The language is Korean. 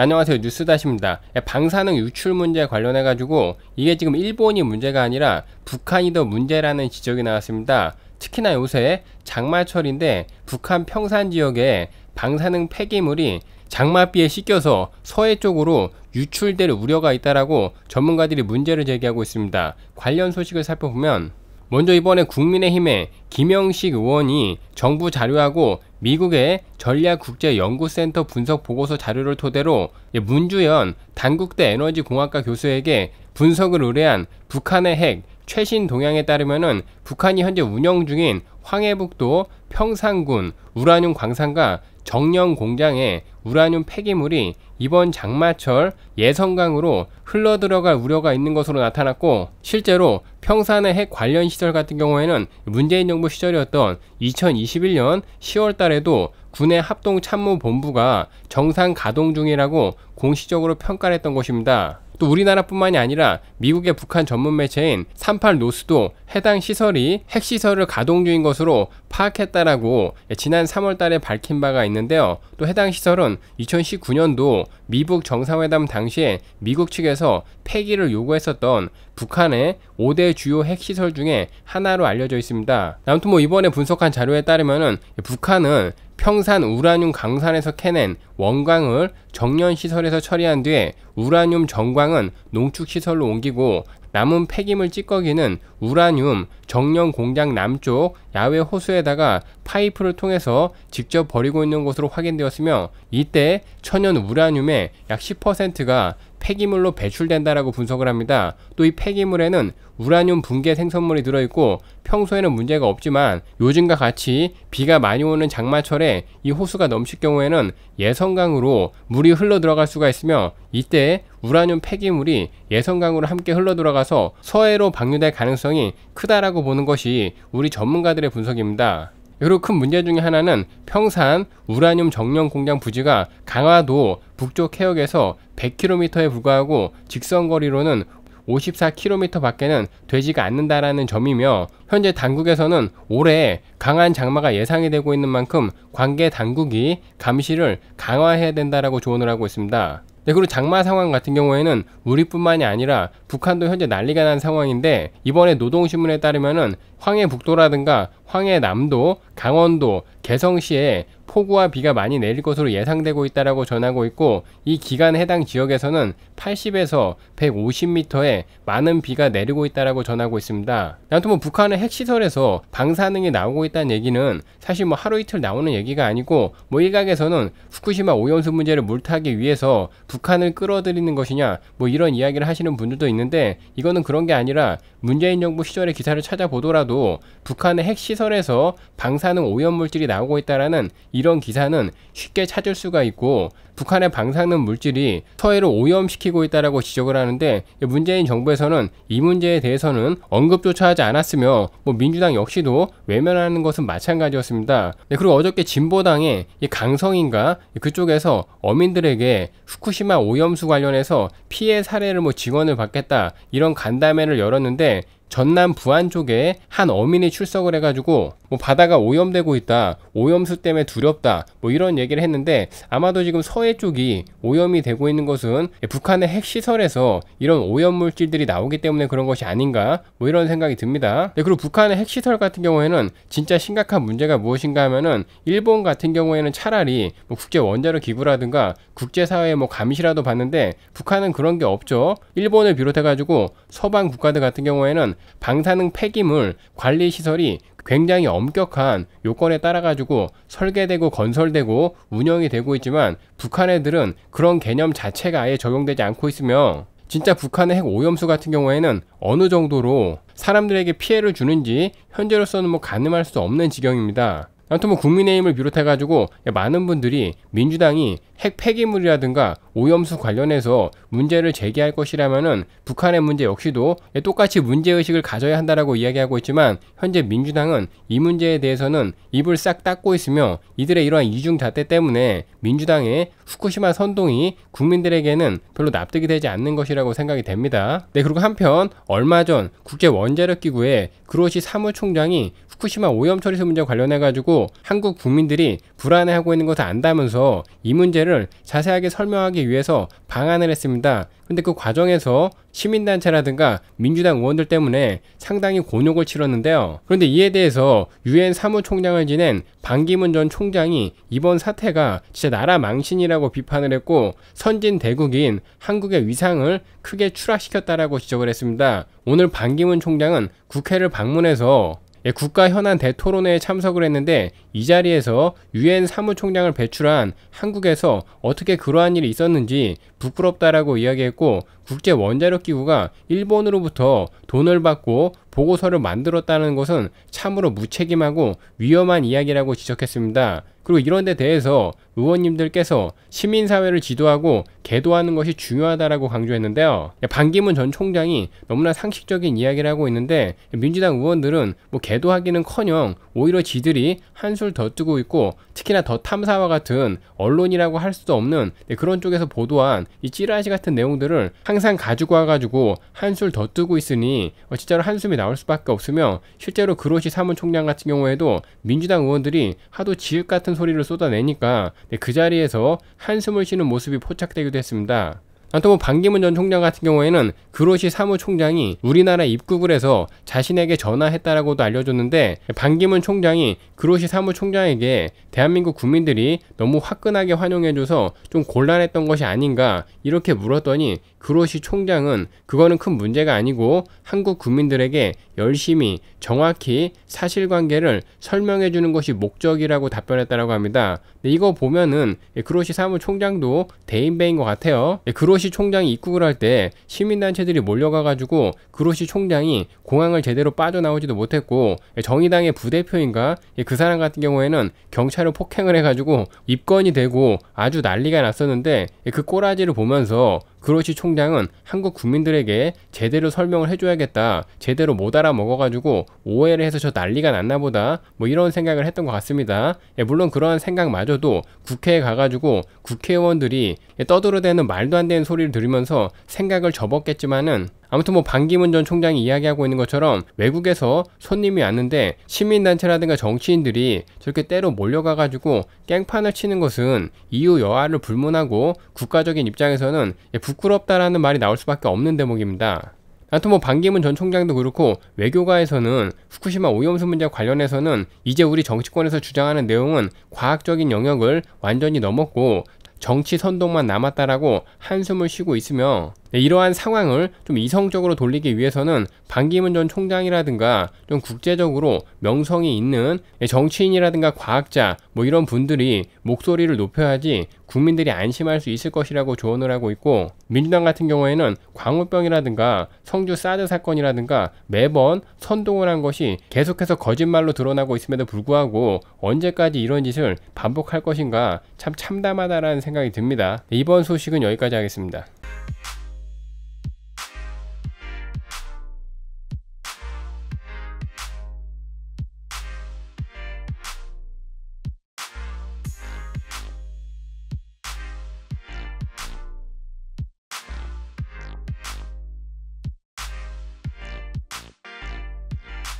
안녕하세요 뉴스다시입니다 예, 방사능 유출 문제 관련해 가지고 이게 지금 일본이 문제가 아니라 북한이 더 문제라는 지적이 나왔습니다 특히나 요새 장마철인데 북한 평산 지역에 방사능 폐기물이 장마비에 씻겨서 서해 쪽으로 유출될 우려가 있다라고 전문가들이 문제를 제기하고 있습니다 관련 소식을 살펴보면 먼저 이번에 국민의힘의 김영식 의원이 정부 자료하고 미국의 전략국제연구센터 분석 보고서 자료를 토대로 문주연 단국대 에너지공학과 교수에게 분석을 의뢰한 북한의 핵 최신 동향에 따르면 북한이 현재 운영 중인 황해북도 평산군 우라늄 광산과 정령 공장에 우라늄 폐기물이 이번 장마철 예성강으로 흘러들어갈 우려가 있는 것으로 나타났고 실제로 평산의 핵 관련 시설 같은 경우에는 문재인 정부 시절이었던 2021년 10월 달에도 군의 합동참모본부가 정상 가동 중이라고 공식적으로 평가를 했던 것입니다. 또 우리나라뿐만이 아니라 미국의 북한 전문 매체인 38노스도 해당 시설이 핵시설을 가동 중인 것으로 파악했다라고 지난 3월 달에 밝힌 바가 있는 있는데요. 또 해당 시설은 2019년도 미북 정상회담 당시에 미국 측에서 폐기를 요구했었던 북한의 5대 주요 핵시설 중에 하나로 알려져 있습니다. 아무튼 뭐 이번에 분석한 자료에 따르면 북한은 평산 우라늄 강산에서 캐낸 원광을 정련시설에서 처리한 뒤에 우라늄 정광은 농축시설로 옮기고 남은 폐기물 찌꺼기는 우라늄 정령 공장 남쪽 야외 호수에다가 파이프를 통해서 직접 버리고 있는 것으로 확인되었으며 이때 천연 우라늄의 약 10%가 폐기물로 배출된다라고 분석을 합니다. 또 이 폐기물에는 우라늄 붕괴 생성물이 들어있고 평소에는 문제가 없지만 요즘과 같이 비가 많이 오는 장마철에 이 호수가 넘칠 경우에는 예성강으로 물이 흘러 들어갈 수가 있으며 이때 우라늄 폐기물이 예성강으로 함께 흘러 들어가서 서해로 방류될 가능성이 크다라고 보는 것이 우리 전문가들의 분석입니다. 여러 큰 문제 중에 하나는 평산 우라늄 정령 공장 부지가 강화도 북쪽 해역에서 100km에 불과하고 직선거리로는 54km 밖에는 되지가 않는다라는 점이며 현재 당국에서는 올해 강한 장마가 예상이 되고 있는 만큼 관계 당국이 감시를 강화해야 된다라고 조언을 하고 있습니다. 네, 그리고 장마 상황 같은 경우에는 우리뿐만이 아니라 북한도 현재 난리가 난 상황인데 이번에 노동신문에 따르면은 황해북도라든가 황해남도, 강원도, 개성시에 폭우와 비가 많이 내릴 것으로 예상되고 있다라고 전하고 있고 이 기간 해당 지역에서는 80에서 150m의 많은 비가 내리고 있다라고 전하고 있습니다. 아무튼 뭐 북한의 핵시설에서 방사능이 나오고 있다는 얘기는 사실 뭐 하루 이틀 나오는 얘기가 아니고 뭐 일각에서는 후쿠시마 오염수 문제를 물타기 위해서 북한을 끌어들이는 것이냐 뭐 이런 이야기를 하시는 분들도 있는데 이거는 그런 게 아니라 문재인 정부 시절의 기사를 찾아보더라도 북한의 핵시설에서 방사능 오염물질이 나오고 있다라는 이런 기사는 쉽게 찾을 수가 있고 북한의 방사능 물질이 서해를 오염시키고 있다라고 지적을 하는데 문재인 정부에서는 이 문제에 대해서는 언급조차 하지 않았으며 뭐 민주당 역시도 외면하는 것은 마찬가지였습니다. 네, 그리고 어저께 진보당의 강성인가 그쪽에서 어민들에게 후쿠시마 오염수 관련해서 피해 사례를 뭐 증언을 받겠다 이런 간담회를 열었는데 전남 부안 쪽에 한 어민이 출석을 해가지고 뭐 바다가 오염되고 있다 오염수 때문에 두렵다 뭐 이런 얘기를 했는데 아마도 지금 서해 서해 쪽이 오염이 되고 있는 것은 북한의 핵시설에서 이런 오염물질들이 나오기 때문에 그런 것이 아닌가 뭐 이런 생각이 듭니다. 네, 그리고 북한의 핵시설 같은 경우에는 진짜 심각한 문제가 무엇인가 하면은 일본 같은 경우에는 차라리 뭐 국제 원자력 기구라든가 국제사회의 뭐 감시라도 받는데 북한은 그런 게 없죠. 일본을 비롯해 가지고 서방 국가들 같은 경우에는 방사능 폐기물 관리 시설이 굉장히 엄격한 요건에 따라 가지고 설계되고 건설되고 운영이 되고 있지만 북한 애들은 그런 개념 자체가 아예 적용되지 않고 있으며 진짜 북한의 핵 오염수 같은 경우에는 어느 정도로 사람들에게 피해를 주는지 현재로서는 뭐 가늠할 수 없는 지경입니다. 아무튼 뭐 국민의힘을 비롯해가지고 많은 분들이 민주당이 핵 폐기물이라든가 오염수 관련해서 문제를 제기할 것이라면은 북한의 문제 역시도 예, 똑같이 문제의식을 가져야 한다라고 이야기하고 있지만 현재 민주당은 이 문제에 대해서는 입을 싹 닦고 있으며 이들의 이러한 이중잣대 때문에 민주당의 후쿠시마 선동이 국민들에게는 별로 납득이 되지 않는 것이라고 생각이 됩니다. 네, 그리고 한편 얼마 전 국제원자력기구의 그로시 사무총장이 후쿠시마 오염 처리소 문제 관련해 가지고 한국 국민들이 불안해하고 있는 것을 안다면서 이 문제를 문제를 자세하게 설명하기 위해서 방안을 했습니다. 근데 그 과정에서 시민단체라든가 민주당 의원들 때문에 상당히 곤욕을 치렀는데요. 그런데 이에 대해서 유엔 사무총장을 지낸 반기문 전 총장이 이번 사태가 진짜 나라 망신이라고 비판을 했고 선진 대국인 한국의 위상을 크게 추락시켰다라고 지적을 했습니다. 오늘 반기문 총장은 국회를 방문해서 예, 국가 현안 대토론회에 참석을 했는데 이 자리에서 유엔 사무총장을 배출한 한국에서 어떻게 그러한 일이 있었는지 부끄럽다라고 이야기했고 국제 원자력 기구가 일본으로부터 돈을 받고 보고서를 만들었다는 것은 참으로 무책임하고 위험한 이야기라고 지적했습니다. 그리고 이런 데 대해서 의원님들께서 시민사회를 지도하고 계도하는 것이 중요하다라고 강조했는데요. 반기문 전 총장이 너무나 상식적인 이야기를 하고 있는데 민주당 의원들은 뭐 개도하기는커녕 오히려 지들이 한술 더 뜨고 있고 특히나 더 탐사와 같은 언론이라고 할 수도 없는 네, 그런 쪽에서 보도한 이 찌라시 같은 내용들을 항상 가지고 와가지고 한술 더 뜨고 있으니 어, 진짜로 한숨이 나올 나올 수밖에 없으며 실제로 그로시 사무총장 같은 경우에도 민주당 의원들이 하도 지읒 같은 소리를 쏟아내니까 네, 그 자리에서 한숨을 쉬는 모습이 포착되기도 했습니다. 한편 반기문 전 총장 같은 경우에는 그로시 사무총장이 우리나라 입국을 해서 자신에게 전화했다라고도 알려줬는데 반기문 총장이 그로시 사무총장에게 대한민국 국민들이 너무 화끈하게 환영해줘서 좀 곤란했던 것이 아닌가 이렇게 물었더니 그로시 총장은 그거는 큰 문제가 아니고 한국 국민들에게 열심히 정확히 사실관계를 설명해 주는 것이 목적이라고 답변했다라고 합니다. 이거 보면은 그로시 사무총장도 대인배인 것 같아요. 예, 그로 그로시 총장이 입국을 할 때 시민단체들이 몰려가가지고 그로시 총장이 공항을 제대로 빠져나오지도 못했고 정의당의 부대표인가 예, 그 사람 같은 경우에는 경찰을 폭행을 해가지고 입건이 되고 아주 난리가 났었는데 예, 그 꼬라지를 보면서 그로시 총장은 한국 국민들에게 제대로 설명을 해줘야겠다. 제대로 못 알아먹어가지고 오해를 해서 저 난리가 났나 보다. 뭐 이런 생각을 했던 것 같습니다. 예, 물론 그러한 생각마저도 국회에 가가지고 국회의원들이 떠들어대는 말도 안 되는 소리를 들으면서 생각을 접었겠지만은 아무튼 뭐 반기문 전 총장이 이야기하고 있는 것처럼 외국에서 손님이 왔는데 시민단체라든가 정치인들이 저렇게 때로 몰려가가지고 깽판을 치는 것은 이유 여하를 불문하고 국가적인 입장에서는 예, 부끄럽다라는 말이 나올 수밖에 없는 대목입니다. 아무튼 뭐 반기문 전 총장도 그렇고 외교가에서는 후쿠시마 오염수 문제와 관련해서는 이제 우리 정치권에서 주장하는 내용은 과학적인 영역을 완전히 넘었고 정치 선동만 남았다라고 한숨을 쉬고 있으며 네, 이러한 상황을 좀 이성적으로 돌리기 위해서는 반기문 전 총장이라든가 좀 국제적으로 명성이 있는 네, 정치인이라든가 과학자 뭐 이런 분들이 목소리를 높여야지 국민들이 안심할 수 있을 것이라고 조언을 하고 있고 민주당 같은 경우에는 광우병이라든가 성주 사드 사건이라든가 매번 선동을 한 것이 계속해서 거짓말로 드러나고 있음에도 불구하고 언제까지 이런 짓을 반복할 것인가 참 참담하다라는 생각이 듭니다. 네, 이번 소식은 여기까지 하겠습니다.